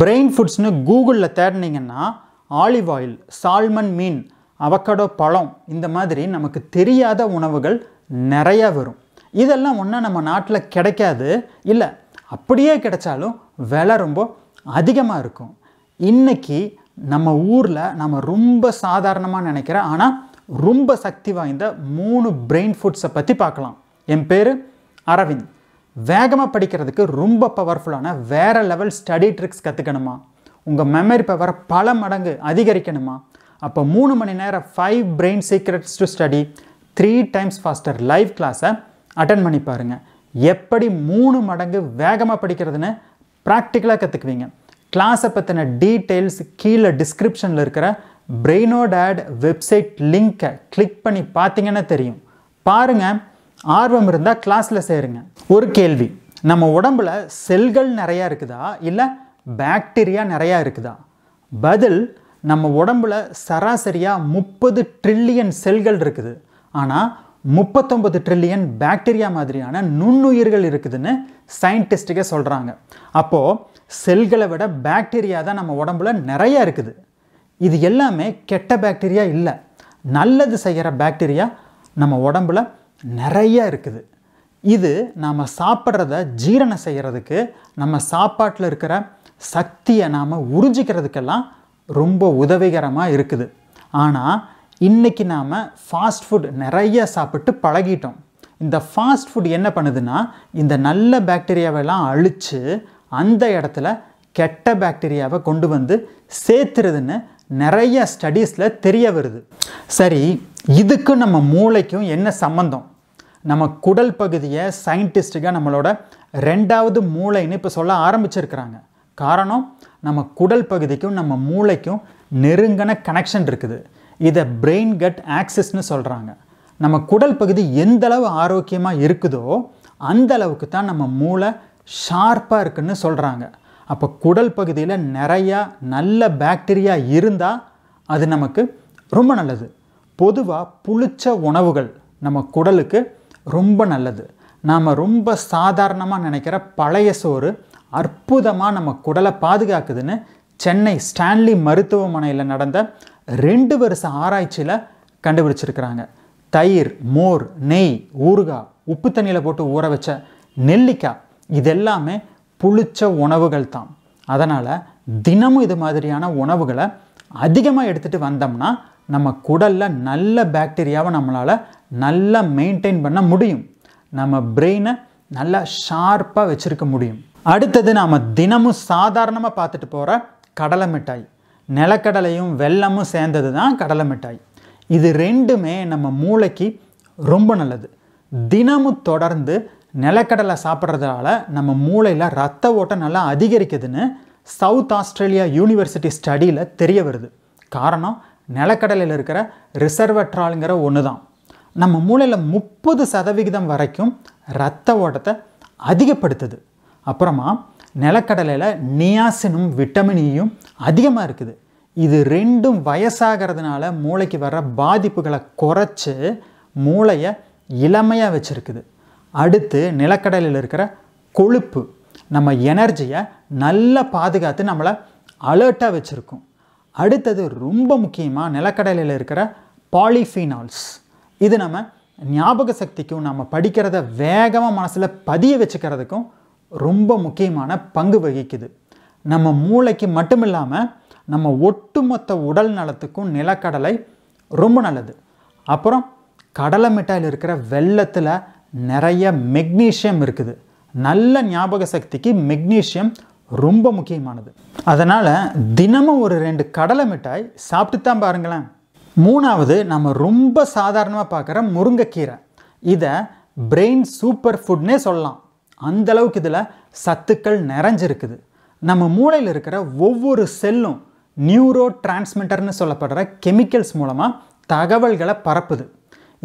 brain ஃபுட்ஸ்னு கூகுளில் தேடினீங்கன்னா ஆலிவ் ஆயில் சால்மன் மீன் அவக்கடோ பழம் இந்த மாதிரி நமக்கு தெரியாத உணவுகள் நிறையா வரும் இதெல்லாம் ஒன்றும் நம்ம நாட்டில் கிடைக்காது இல்லை அப்படியே கிடைச்சாலும் விலை ரொம்ப அதிகமாக இருக்கும் இன்றைக்கி நம்ம ஊரில் நம்ம ரொம்ப சாதாரணமாக நினைக்கிற ஆனால் ரொம்ப சக்தி வாய்ந்த மூணு பிரெயின் ஃபுட்ஸை பற்றி பார்க்கலாம் என் பேர் அரவிந்த் வேகமாக படிக்கிறதுக்கு ரொம்ப பவர்ஃபுல்லான வேறு லெவல் ஸ்டடி ட்ரிக்ஸ் கற்றுக்கணுமா உங்கள் மெமரி பவரை பல மடங்கு அதிகரிக்கணுமா அப்போ மூணு மணி நேரம் five brain secrets to study three times faster live கிளாஸை அட்டன் பண்ணி பாருங்கள் எப்படி மூணு மடங்கு வேகமாக படிக்கிறதுன்னு ப்ராக்டிக்கலாக கற்றுக்குவீங்க கிளாஸை பற்றின டீட்டெயில்ஸ் கீழே டிஸ்கிரிப்ஷனில் இருக்கிற பிரெயினோட ஆட் வெப்சைட் லிங்க்கை கிளிக் பண்ணி பார்த்தீங்கன்னா தெரியும் பாருங்கள் ஆர்வம் இருந்தால் கிளாஸில் சேருங்க ஒரு கேள்வி நம்ம உடம்புல செல்கள் நிறையா இருக்குதா இல்லை பாக்டீரியா நிறையா இருக்குதா பதில் நம்ம உடம்புல சராசரியாக முப்பது ட்ரில்லியன் செல்கள் இருக்குது ஆனால் முப்பத்தொம்பது ட்ரில்லியன் பாக்டீரியா மாதிரியான நுண்ணுயிர்கள் இருக்குதுன்னு சயின்டிஸ்ட்டுக்கே சொல்கிறாங்க அப்போது செல்களை விட பாக்டீரியா தான் நம்ம உடம்புல நிறையா இருக்குது இது எல்லாமே கெட்ட பாக்டீரியா இல்லை நல்லது செய்கிற பாக்டீரியா நம்ம உடம்புல நிறைய இருக்குது இது நாம் சாப்பிட்றத ஜீரணம் செய்கிறதுக்கு நம்ம சாப்பாட்டில் இருக்கிற சக்தியை நாம் உறிஞ்சிக்கிறதுக்கெல்லாம் ரொம்ப உதவிகரமாக இருக்குது ஆனால் இன்றைக்கி நாம் ஃபாஸ்ட் ஃபுட் நிறைய சாப்பிட்டு பழகிட்டோம் இந்த ஃபாஸ்ட் ஃபுட் என்ன பண்ணுதுன்னா இந்த நல்ல பாக்டீரியாவெல்லாம் அழித்து அந்த இடத்துல கெட்ட பாக்டீரியாவை கொண்டு வந்து சேர்த்துருதுன்னு நிறைய ஸ்டடீஸில் தெரிய வருது சரி இதுக்கும் நம்ம மூளைக்கும் என்ன சம்மந்தம் நம்ம குடல் பகுதியை சயின்டிஸ்ட்டுக்காக நம்மளோட ரெண்டாவது மூளைன்னு இப்போ சொல்ல ஆரம்பிச்சிருக்கிறாங்க காரணம் நம்ம குடல் பகுதிக்கும் நம்ம மூளைக்கும் நெருங்கின கனெக்ஷன் இருக்குது இதை பிரெயின் கட் ஆக்சஸ்ன்னு சொல்கிறாங்க நம்ம குடல் பகுதி எந்த அளவு ஆரோக்கியமாக இருக்குதோ அந்த அளவுக்கு தான் நம்ம மூளை ஷார்ப்பாக இருக்குன்னு சொல்கிறாங்க அப்போ குடல் பகுதியில் நிறையா நல்ல பாக்டீரியா இருந்தால் அது நமக்கு ரொம்ப நல்லது பொதுவாக புளிச்ச உணவுகள் நம்ம குடலுக்கு ரொம்ப நல்லது நாம் ரொம்ப சாதாரணமாக நினைக்கிற பழைய சோறு அற்புதமாக நம்ம குடலை பாதுகாக்குதுன்னு சென்னை ஸ்டான்லி மருத்துவமனையில் நடந்த ரெண்டு வருஷ ஆராய்ச்சியில் கண்டுபிடிச்சிருக்கிறாங்க தயிர் மோர் நெய் ஊறுகாய் உப்பு தண்ணியில் போட்டு ஊற வச்ச நெல்லிக்காய் இதெல்லாமே புளிச்ச உணவுகள் தான் அதனால் தினமும் இது மாதிரியான உணவுகளை அதிகமாக எடுத்துகிட்டு வந்தோம்னா நம்ம குடலில் நல்ல பேக்டீரியாவை நம்மளால் நல்லா மெயின்டைன் பண்ண முடியும் நம்ம பிரெயினை நல்லா ஷார்ப்பாக வச்சுருக்க முடியும் அடுத்தது நாம் தினமும் சாதாரணமாக பார்த்துட்டு போகிற கடலை மிட்டாய் நிலக்கடலையும் வெள்ளமும் சேர்ந்தது தான் கடலை மிட்டாய் இது ரெண்டுமே நம்ம மூளைக்கு ரொம்ப நல்லது தினமும் தொடர்ந்து நிலக்கடலை சாப்பிட்றதுனால நம்ம மூளையில் ரத்த ஓட்டம் நல்லா அதிகரிக்குதுன்னு சவுத் ஆஸ்திரேலியா யூனிவர்சிட்டி ஸ்டடியில் தெரிய வருது காரணம் நிலக்கடலில் இருக்கிற ட்ராலுங்கிற ஒன்று தான் நம்ம மூளையில் முப்பது சதவிகிதம் வரைக்கும் இரத்த ஓட்டத்தை அதிகப்படுத்துது அப்புறமா நிலக்கடலையில் நியாசினும் விட்டமின் ஈயும் e அதிகமாக இருக்குது இது ரெண்டும் வயசாகிறதுனால மூளைக்கு வர பாதிப்புகளை குறைச்சி மூளையை இளமையாக வச்சுருக்குது அடுத்து நிலக்கடலில் இருக்கிற கொழுப்பு நம்ம எனர்ஜியை நல்லா பாதுகாத்து நம்மளை அலர்ட்டாக வச்சுருக்கோம் அடுத்தது ரொம்ப முக்கியமாக நிலக்கடலையில் இருக்கிற பாலிஃபினால்ஸ் இது நம்ம ஞாபக சக்திக்கும் நம்ம படிக்கிறத வேகமாக மனசில் பதிய வச்சுக்கிறதுக்கும் ரொம்ப முக்கியமான பங்கு வகிக்குது நம்ம மூளைக்கு மட்டும் இல்லாமல் நம்ம ஒட்டுமொத்த உடல் நலத்துக்கும் நிலக்கடலை ரொம்ப நல்லது அப்புறம் கடலை மிட்டாயில் இருக்கிற வெள்ளத்தில் நிறைய மெக்னீஷியம் இருக்குது நல்ல ஞாபக சக்திக்கு மெக்னீஷியம் ரொம்ப முக்கியமானது அதனால் தினமும் ஒரு ரெண்டு கடலை மிட்டாய் சாப்பிட்டு தான் பாருங்களேன் மூணாவது நம்ம ரொம்ப சாதாரணமாக பார்க்குற முருங்கைக்கீரை இதை பிரெயின் சூப்பர் ஃபுட்னே சொல்லலாம் அந்தளவுக்கு இதில் சத்துக்கள் நிறைஞ்சிருக்குது நம்ம மூளையில் இருக்கிற ஒவ்வொரு செல்லும் நியூரோ டிரான்ஸ்மிட்டர்னு சொல்லப்படுற கெமிக்கல்ஸ் மூலமாக தகவல்களை பரப்புது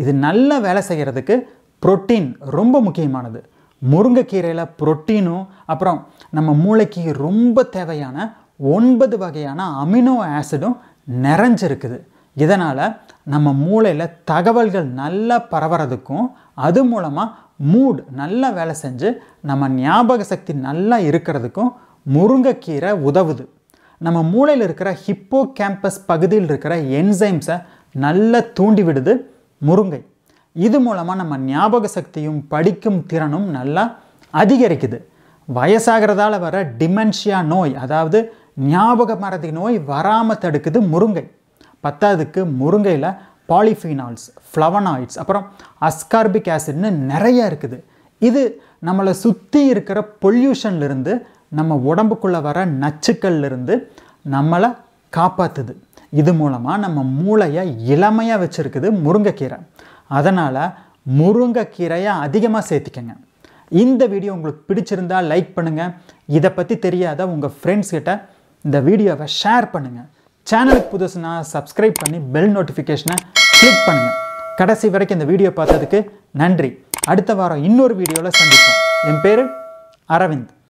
இது நல்ல வேலை செய்கிறதுக்கு புரோட்டீன் ரொம்ப முக்கியமானது முருங்கைக்கீரையில் புரோட்டீனும் அப்புறம் நம்ம மூளைக்கு ரொம்ப தேவையான ஒன்பது வகையான அமினோ ஆசிடும் நிறைஞ்சிருக்குது இதனால் நம்ம மூளையில் தகவல்கள் நல்லா பரவுறதுக்கும் அது மூலமாக மூட் நல்லா வேலை செஞ்சு நம்ம ஞாபக சக்தி நல்லா இருக்கிறதுக்கும் முருங்கைக்கீரை உதவுது நம்ம மூளையில் இருக்கிற ஹிப்போ கேம்பஸ் பகுதியில் இருக்கிற என்சைம்ஸை நல்லா தூண்டிவிடுது முருங்கை இது மூலமாக நம்ம ஞாபக சக்தியும் படிக்கும் திறனும் நல்லா அதிகரிக்குது வயசாகிறதால வர டிமென்ஷியா நோய் அதாவது ஞாபக மரதி நோய் வராமல் தடுக்குது முருங்கை பத்தாவதுக்கு முருங்கையில் பாலிஃபினால்ஸ் ஃப்ளவனாய்ட்ஸ் அப்புறம் அஸ்கார்பிக் ஆசிட்னு நிறைய இருக்குது இது நம்மளை சுற்றி இருக்கிற பொல்யூஷன்லேருந்து நம்ம உடம்புக்குள்ளே வர நச்சுக்கள்லேருந்து நம்மளை காப்பாற்றுது இது மூலமாக நம்ம மூளையை இளமையாக வச்சுருக்குது முருங்கைக்கீரை அதனால் முருங்கைக்கீரையை அதிகமாக சேர்த்துக்கங்க இந்த வீடியோ உங்களுக்கு பிடிச்சிருந்தால் லைக் பண்ணுங்கள் இதை பற்றி தெரியாத உங்கள் ஃப்ரெண்ட்ஸ்கிட்ட இந்த வீடியோவை ஷேர் பண்ணுங்கள் சேனலுக்கு புதுசுனா சப்ஸ்கிரைப் பண்ணி பெல் நோட்டிஃபிகேஷனை கிளிக் பண்ணுங்கள் கடைசி வரைக்கும் இந்த வீடியோ பார்த்ததுக்கு நன்றி அடுத்த வாரம் இன்னொரு வீடியோவில் சந்திப்போம் என் பேர் அரவிந்த்